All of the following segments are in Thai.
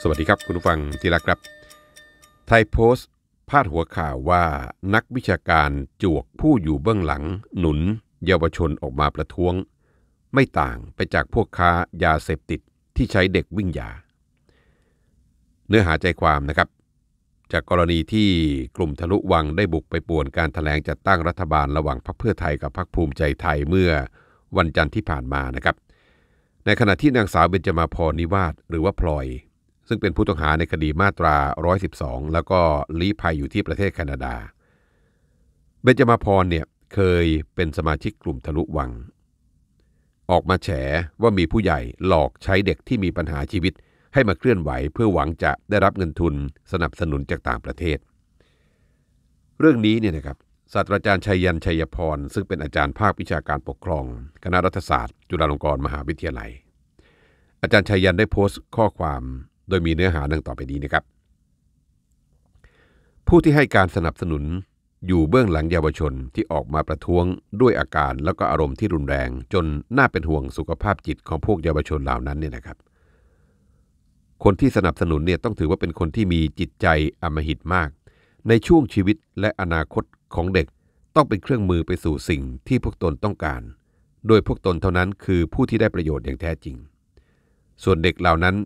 สวัสดีครับ คุณผู้ฟังที่รักครับไทยโพสต์พาดหัวข่าวว่านักวิชาการจวกผู้อยู่เบื้องหลัง หนุนเยาวชนออกมาประท้วง ไม่ต่างไปจากพวกค้ายาเสพติดที่ใช้เด็กวิ่งยา เนื้อหาใจความนะครับ จากกรณีที่กลุ่มทะลุวังได้บุกไปป่วนการถแถลงจัดตั้งรัฐบาลระหว่างพรรคเพื่อไทยกับพรรคภูมิใจไทยเมื่อวันจันทร์ที่ผ่านมานะครับในขณะที่นางสาวเบญจมาพรนิวาสหรือว่าพลอยซึ่งเป็นผู้ต้องหาในคดีมาตรา 112 แล้วก็ลี้ภัยอยู่ที่ประเทศแคนาดา เบนจมาพรเนี่ยเคยเป็นสมาชิกกลุ่มทะลุวัง ออกมาแฉว่ามีผู้ใหญ่หลอกใช้เด็กที่มีปัญหาชีวิต ให้มาเคลื่อนไหวเพื่อหวังจะได้รับเงินทุนสนับสนุนจากต่างประเทศ เรื่องนี้เนี่ยนะครับศาสตราจารย์ชัยยันชัยพร ซึ่งเป็นอาจารย์ภาควิชาการปกครอง คณะรัฐศาสตร์ จุฬาลงกรณ์มหาวิทยาลัย อาจารย์ชัยยันได้โพสต์ข้อความโดยมีเนื้อหาดังต่อไปนี้นะครับ ผู้ที่ให้การสนับสนุนอยู่เบื้องหลังเยาวชนที่ออกมาประท้วงด้วยอาการแล้วก็อารมณ์ที่รุนแรงจนน่าเป็นห่วงสุขภาพจิตของพวกเยาวชนเหล่านั้นเนี่ยนะครับ คนที่สนับสนุนเนี่ยต้องถือว่าเป็นคนที่มีจิตใจอมหิตมาก ในช่วงชีวิตและอนาคตของเด็กต้องเป็นเครื่องมือไปสู่สิ่งที่พวกตนต้องการ โดยพวกตนเท่านั้นคือผู้ที่ได้ประโยชน์อย่างแท้จริง ส่วนเด็กเหล่านั้น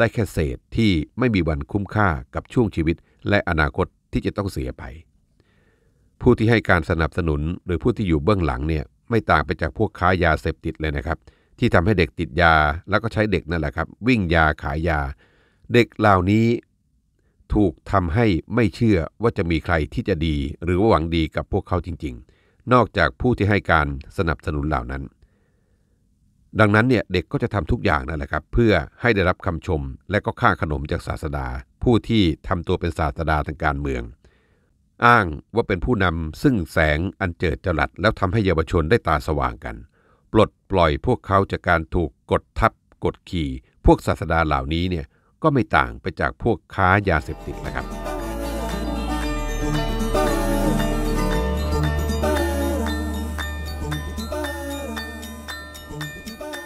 ได้แค่เศษที่ไม่มีวันคุ้มค่ากับช่วงชีวิตและอนาคตที่จะต้องเสียไป ผู้ที่ให้การสนับสนุนหรือผู้ที่อยู่เบื้องหลังเนี่ยไม่ต่างไปจากพวกค้ายาเสพติดเลยนะครับ ที่ทำให้เด็กติดยาแล้วก็ใช้เด็กนั่นแหละครับ วิ่งยาขายยา เด็กเหล่านี้ถูกทำให้ไม่เชื่อว่าจะมีใครที่จะดีหรือหวังดีกับพวกเขาจริง ๆ นอกจากผู้ที่ให้การสนับสนุนเหล่านั้นดังนั้นเนี่ยเด็กก็จะทำทุกอย่างนั่นแหละครับ เพื่อให้ได้รับคำชม และก็ค่าขนมจากศาสดา ผู้ที่ทำตัวเป็นศาสดาทางการเมือง อ้างว่าเป็นผู้นำซึ่งแสงอันเจิดจรัสแล้วทำให้เยาวชนได้ตาสว่างกัน ปลดปล่อยพวกเขาจากการถูกกดทับกดขี่ พวกศาสดาเหล่านี้เนี่ยก็ไม่ต่างไปจากพวกค้ายาเสพติดนะครับ Bye.